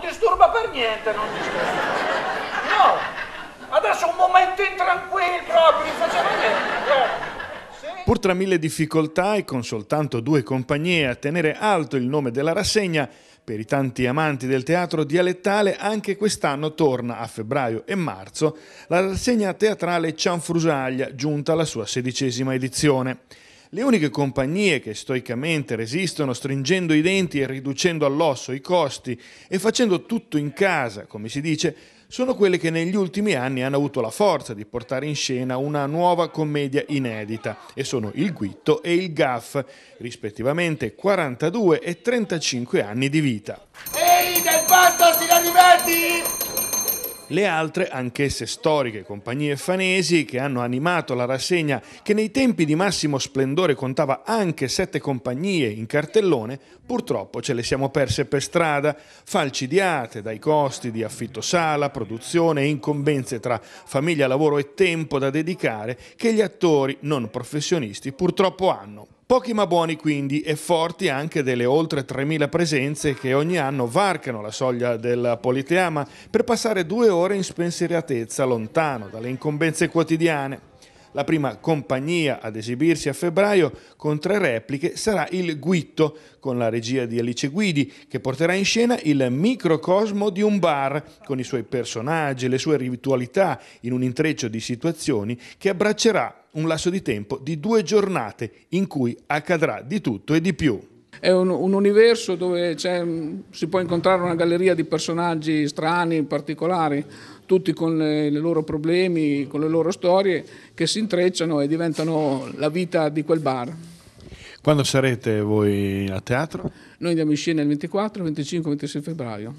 disturba per niente, non disturba. No, adesso un momento in tranquillo proprio, non faceva niente. No. Pur tra mille difficoltà e con soltanto due compagnie a tenere alto il nome della rassegna, per i tanti amanti del teatro dialettale anche quest'anno torna a febbraio e marzo la rassegna teatrale Cianfrusaglia, giunta alla sua sedicesima edizione. Le uniche compagnie che stoicamente resistono stringendo i denti e riducendo all'osso i costi e facendo tutto in casa, come si dice, sono quelle che negli ultimi anni hanno avuto la forza di portare in scena una nuova commedia inedita e sono il Guitto e il Gaff, rispettivamente 42 e 35 anni di vita. Ehi, del pasto si la diverti! Le altre, anch'esse storiche compagnie fanesi, che hanno animato la rassegna che nei tempi di massimo splendore contava anche sette compagnie in cartellone, purtroppo ce le siamo perse per strada, falcidiate dai costi di affitto sala, produzione e incombenze tra famiglia, lavoro e tempo da dedicare che gli attori non professionisti purtroppo hanno. Pochi ma buoni quindi e forti anche delle oltre 3.000 presenze che ogni anno varcano la soglia del Politeama per passare due ore in spensieratezza lontano dalle incombenze quotidiane. La prima compagnia ad esibirsi a febbraio con tre repliche sarà il Guitto, con la regia di Alice Guidi, che porterà in scena il microcosmo di un bar, con i suoi personaggi e le sue ritualità, in un intreccio di situazioni che abbraccerà un lasso di tempo di due giornate in cui accadrà di tutto e di più. È un, un universo dove mm, si può incontrare una galleria di personaggi strani, particolari, tutti con i loro problemi, con le loro storie che si intrecciano e diventano la vita di quel bar. Quando sarete voi a teatro? Noi andiamo in scena il 24, 25, 26 febbraio.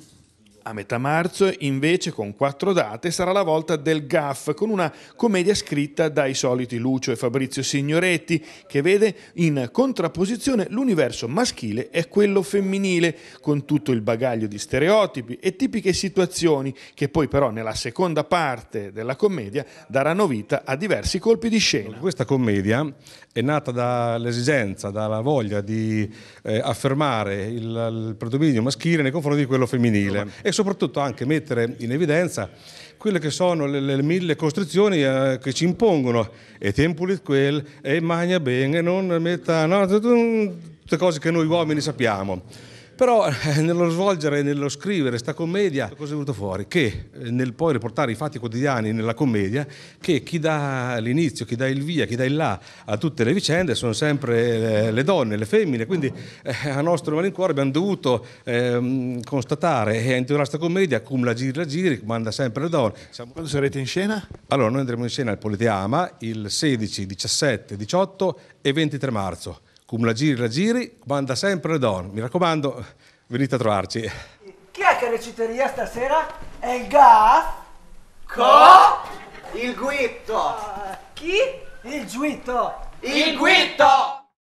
A metà marzo, invece, con quattro date, sarà la volta del GAF, con una commedia scritta dai soliti Lucio e Fabrizio Signoretti, che vede in contrapposizione l'universo maschile e quello femminile, con tutto il bagaglio di stereotipi e tipiche situazioni, che poi però nella seconda parte della commedia daranno vita a diversi colpi di scena. Questa commedia è nata dall'esigenza, dalla voglia di eh, affermare il, il predominio maschile nei confronti di quello femminile. E e soprattutto anche mettere in evidenza quelle che sono le, le mille costrizioni eh, che ci impongono e tempulit quel e magna bene, non metta no, tutte cose che noi uomini sappiamo. Però eh, nello svolgere, e nello scrivere sta commedia, cosa è venuto fuori? Che eh, nel poi riportare i fatti quotidiani nella commedia, che chi dà l'inizio, chi dà il via, chi dà il là a tutte le vicende sono sempre eh, le donne, le femmine, quindi eh, a nostro malincuore abbiamo dovuto ehm, constatare e intitolare questa commedia cum la giri la giri, manda sempre le donne. Siamo... Quando sarete in scena? Allora, noi andremo in scena al Politeama il 16, 17, 18 e 23 marzo. Cum la giri, la giri, manda sempre le Don. Mi raccomando, venite a trovarci. Chi è che reciteria stasera? È il Gaff? Co? Il Guitto. Uh, chi? Il Giuitto. Il Guitto!